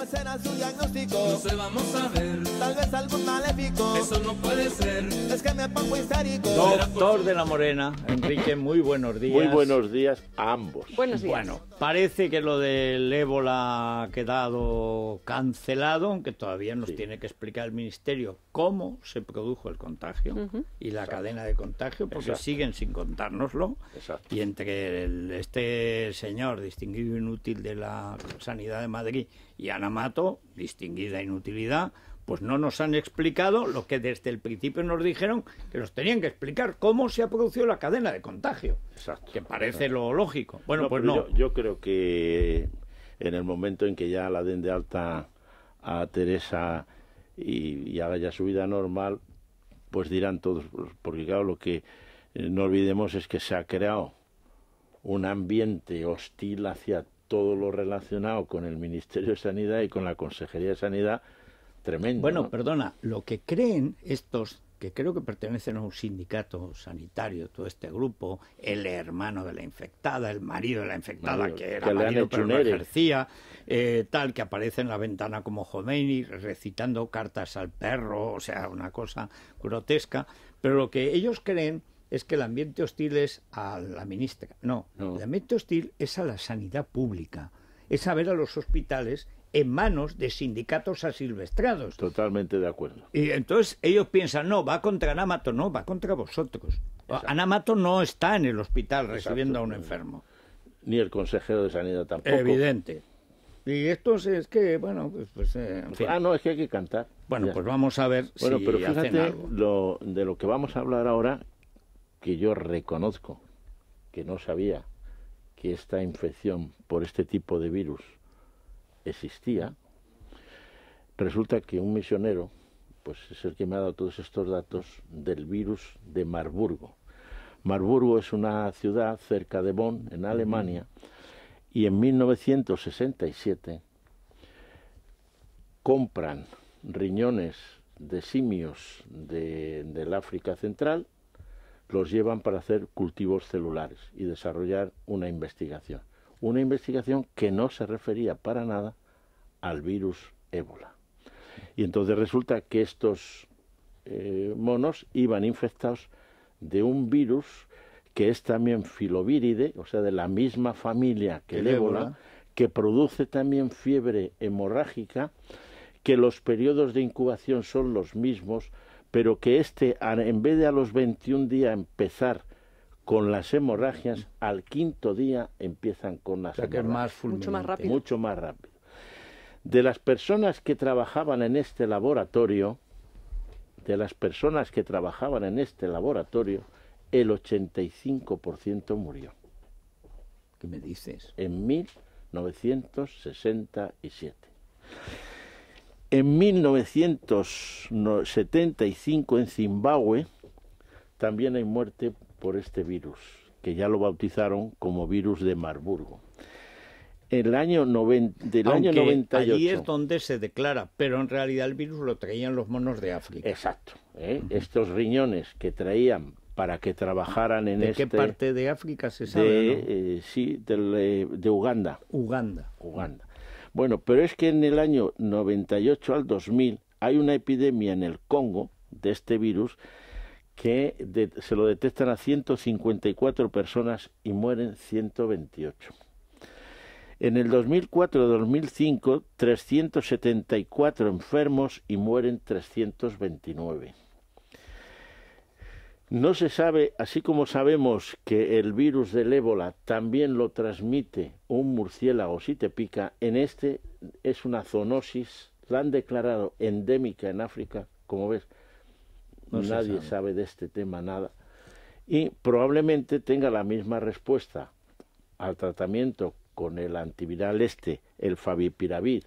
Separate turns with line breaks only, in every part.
¿Cuál pues será su diagnóstico? No se vamos a ver. Tal vez algo maléfico. Eso no puede ser. Es que me pongo histérico.
Doctor de la Morena, Enrique, muy buenos días. Muy buenos días a ambos.
Buenos días. Bueno,
Parece que lo del ébola ha quedado cancelado, aunque todavía nos tiene que explicar el Ministerio cómo se produjo el contagio y la cadena de contagio, porque siguen sin contárnoslo. Y entre este señor distinguido e inútil de la Sanidad de Madrid y Ana Mato, distinguida e inutilidad, pues no nos han explicado lo que desde el principio nos dijeron que nos tenían que explicar cómo se ha producido la cadena de contagio. Exacto, que parece lo lógico. Bueno, pues no.
Yo, creo que en el momento en que ya la den de alta a Teresa y, y haga ya su vida normal, pues dirán todos, porque claro, lo que eh, no olvidemos es que se ha creado un ambiente hostil hacia todo lo relacionado con el
Ministerio de Sanidad y con la Consejería de Sanidad, bueno, perdona, lo que creen estos que creo que pertenecen a un sindicato sanitario, todo este grupo, el hermano de la infectada, el marido de la infectada, que era que marido no ejercía, eh, tal, que aparece en la ventana como Jomeini recitando cartas al perro, o sea, una cosa grotesca. Pero lo que ellos creen es que el ambiente hostil es a la ministra. no. el ambiente hostil es a la sanidad pública, es a ver a los hospitales en manos de sindicatos asilvestrados. Totalmente de acuerdo. Y entonces ellos piensan, no, va contra Anamato, no, va contra vosotros. Anamato no está en el hospital recibiendo a un enfermo.
Ni el consejero de sanidad tampoco. Evidente.
Y esto es que, bueno, pues... pues eh,
ah, no, es que hay que cantar. Bueno, pues vamos a ver si pero fíjate de lo que vamos a hablar ahora, que yo reconozco que no sabía que esta infección por este tipo de virus existía, resulta que un misionero, pues es el que me ha dado todos estos datos del virus de Marburgo. Marburgo es una ciudad cerca de Bonn, en Alemania, y en 1967 compran riñones de simios del África Central, los llevan para hacer cultivos celulares y desarrollar una investigación. Una investigación que no se refería para nada al virus ébola. Y entonces resulta que estos eh, monos iban infectados de un virus que es también filovíride, o sea, de la misma familia que el, ébola, que produce también fiebre hemorrágica, que los periodos de incubación son los mismos, pero que este, en vez de a los 21 días empezar con las hemorragias, al quinto día empiezan con las o más Mucho más rápido de las personas que trabajaban en este laboratorio, de las personas que trabajaban en este laboratorio, el 85% murió. ¿Qué me dices? En 1967. En 1975 en Zimbabue también hay muerte por este virus, que ya lo bautizaron como virus de Marburgo el año del año 98. Allí es
donde se declara, pero en realidad el virus lo traían los monos de África. Exacto.
¿eh? Estos riñones que traían para que trabajaran en este... ¿De qué este parte
de África se sabe? De,
eh, sí, eh, de, Uganda. Uganda. Uganda. Bueno, pero es que en el año 98 al 2000 hay una epidemia en el Congo de este virus que se lo detectan a 154 personas y mueren 128. En el 2004-2005, 374 enfermos y mueren 329. No se sabe, así como sabemos que el virus del ébola también lo transmite un murciélago si te pica, en este es una zoonosis, la han declarado endémica en África, como ves, nadie sabe de este tema nada, y probablemente tenga la misma respuesta al tratamiento con el antiviral este, el favipiravir,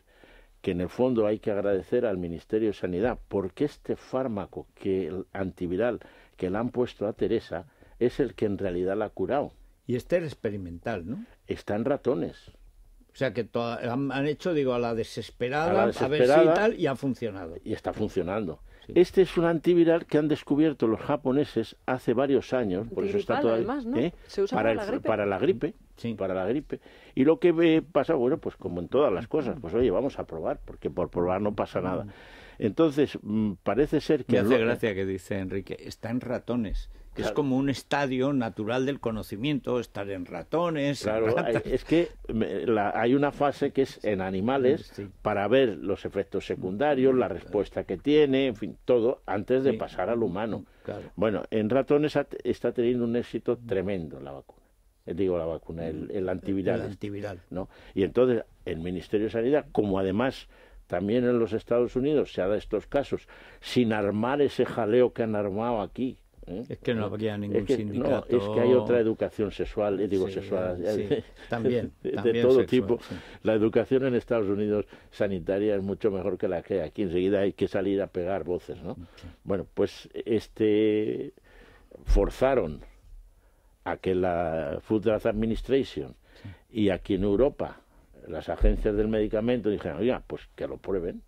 que en el fondo hay que agradecer al Ministerio de Sanidad, porque este fármaco que el antiviral que le han puesto a Teresa es el que en realidad la ha curado.
Y este es experimental, ¿no? Está en ratones. O sea que han, hecho, digo, a la, desesperada, a ver si y tal, y ha funcionado. Y está funcionando. Este es un
antiviral que han descubierto los japoneses hace varios años, por eso está todavía ¿eh? ¿Se usa para la gripe para la gripe. Y lo que pasa, bueno, pues como en todas las cosas, pues oye, vamos a probar, porque por probar no pasa nada. Entonces, mm, parece ser que... Me hace gracia
que dice Enrique, está en ratones. Que es como un estadio natural del conocimiento, estar en ratones. Claro, es que hay una fase que es en
animales para ver los efectos secundarios, la respuesta que tiene, en fin, todo antes de pasar al humano. Bueno, en ratones está teniendo un éxito tremendo la vacuna. Eh, digo la vacuna, el, antiviral. ¿no? Y entonces el Ministerio de Sanidad, como además también en los Estados Unidos se ha dado estos casos, sin armar ese jaleo que han armado aquí. ¿eh? Es
que no había ningún sindicato. es que hay otra
educación sexual, eh, digo sexual, también, de, todo tipo. La educación en Estados Unidos sanitaria es mucho mejor que la que hay aquí. Enseguida hay que salir a pegar voces, ¿no? Bueno, pues este forzaron a que la Food Drug Administration y aquí en Europa las agencias del medicamento dijeron, oiga, pues que lo prueben.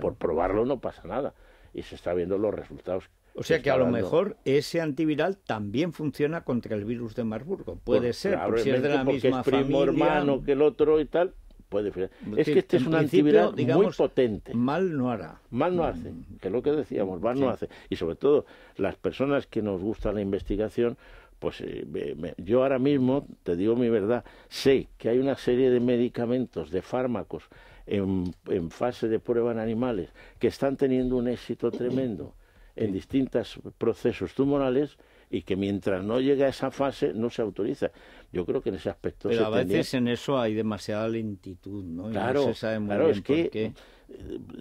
Por probarlo no pasa nada. Y se está viendo los
resultados. O sea que a lo mejor ese antiviral también funciona contra el virus de Marburgo. Pues, puede ser, pero si es de la misma es primo hermano
que el otro y tal, puede Es que este es un antiviral muy potente. Mal no hará. Mal no hace, mm. que es lo que decíamos, mal no hace. Y sobre todo, las personas que nos gusta la investigación, pues eh, yo ahora mismo, te digo mi verdad, sé que hay una serie de medicamentos, de fármacos en, fase de prueba en animales que están teniendo un éxito tremendo en distintos procesos tumorales y que mientras no llega a esa fase no se autoriza. Yo creo que en ese aspecto... Pero a veces
en eso hay demasiada lentitud, ¿no? Y claro, se sabe muy claro, bien es que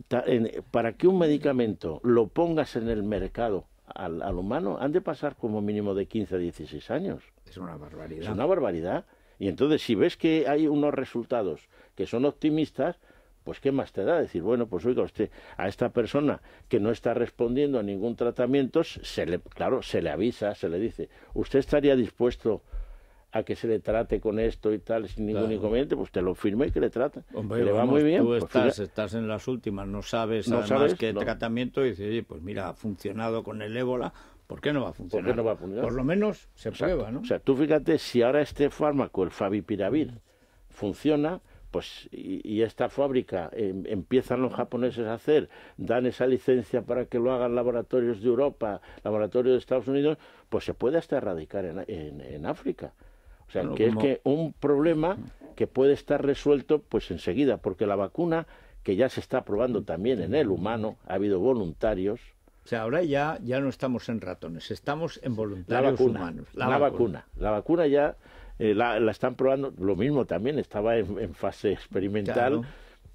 eh, para que un medicamento lo pongas en el mercado al, al, humano han de pasar como mínimo de 15 a 16 años. Es una barbaridad. Es una barbaridad. Y entonces, si ves que hay unos resultados que son optimistas, pues ¿qué más te da? Decir, bueno, pues oiga usted, a esta persona que no está respondiendo a ningún tratamiento, se le, claro, se le avisa, se le dice, ¿usted estaría dispuesto a que se le trate con esto y tal, sin ningún inconveniente, pues te lo firma y que le trate. le va muy bien. Tú pues
estás, en las últimas, no sabes qué tratamiento y dices, pues mira, ha funcionado con el ébola, ¿por qué no va a funcionar? ¿Por lo menos se prueba, ¿no? O
sea, tú fíjate, si ahora este fármaco, el favipiravir, funciona, pues y, esta fábrica em, empiezan los japoneses a hacer, dan esa licencia para que lo hagan laboratorios de Europa, laboratorios de Estados Unidos, pues se puede hasta erradicar en, en África. O sea, que es que un problema que puede estar resuelto pues enseguida, porque la vacuna que ya se está probando también en el humano, ha habido voluntarios. O sea, ahora
ya, ya no estamos en ratones, estamos en voluntarios la vacuna, humanos. La, vacuna.
La vacuna ya eh, la, la, están probando, lo mismo también, estaba en, fase experimental,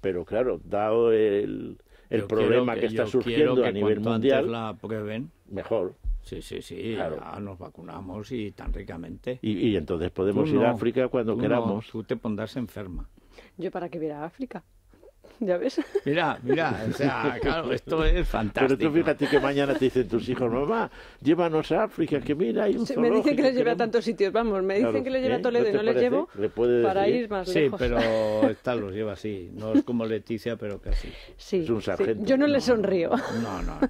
pero claro, dado el, el problema que, está surgiendo a nivel mundial,
la ven mejor. Sí, sí, sí, nos vacunamos y tan ricamente. Y, entonces podemos ir a África cuando queramos. No, tú te pondrás enferma.
Yo para que viera a África. ¿Ya ves?
Mira, mira, o sea, claro, esto es fantástico. Pero tú fíjate que mañana te dicen
tus hijos, mamá, llévanos a África, que mira, hay un sí, Me dicen que les lleve a
tantos sitios, vamos, me dicen que les lleve a ¿eh? Toledo y no, les llevo
para ir más lejos. Sí, pero está, los lleva así, no es como Leticia, pero casi. Sí, Yo no, no,
le sonrío. no, no. no.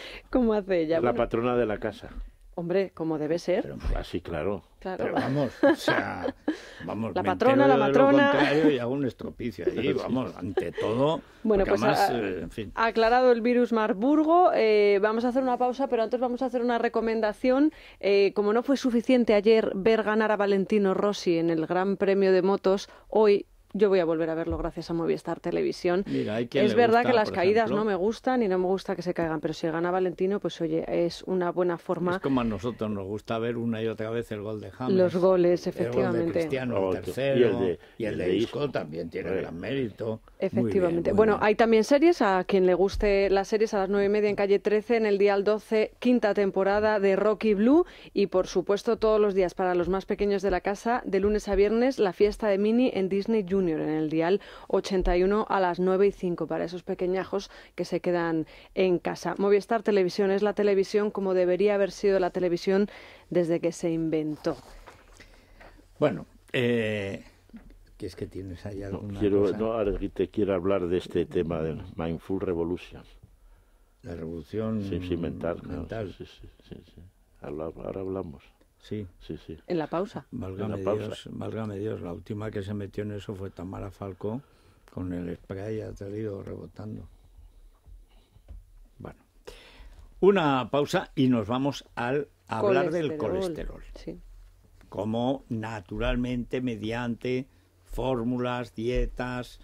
como hace ella. La
patrona de la casa.
Hombre, como debe ser. Pero,
pues, así, ah, claro.
Pero vamos, o sea,
vamos. La patrona, la patrona Y hago un estropicio ahí, vamos, ante todo. Bueno, pues ha, ah, eh,
aclarado el virus Marburgo, eh, vamos a hacer una pausa, pero antes vamos a hacer una recomendación. Eh, como no fue suficiente ayer ver ganar a Valentino Rossi en el Gran Premio de Motos, hoy yo voy a volver a verlo gracias a Movistar
Televisión. es verdad que las caídas no me
gustan y no me gusta que se caigan, pero si gana Valentino, pues oye, es una buena forma. Es como
a nosotros nos gusta ver una y otra vez el gol de James. Los goles, efectivamente. El de Cristiano, el tercero, y el de, y Isco también tiene gran mérito. Efectivamente.
bueno, hay también series, a quien le guste las series, a las nueve y media en calle 13, en el día al 12, quinta temporada de Rocky Blue y por supuesto todos los días para los más pequeños de la casa, de lunes a viernes, la fiesta de Mini en Disney Junior en el Dial 81 a las 9 y 5 para esos pequeñajos que se quedan en casa. Movistar Televisión es la televisión como debería haber sido la televisión desde que se inventó.
Bueno, eh, es que tienes ahí no, quiero,
te quiero hablar de este tema de Mindful Revolution. La revolución sí,
sí,
ahora hablamos. Sí. Sí, sí.
En la pausa. Válgame, Dios, Dios, la última que se metió en eso fue Tamara Falcó con el spray salido rebotando. Bueno, una pausa y nos vamos al hablar del colesterol. Sí. Como naturalmente, mediante fórmulas, dietas,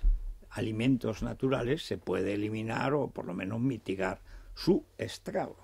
alimentos naturales, se puede eliminar o por lo menos mitigar su estrago.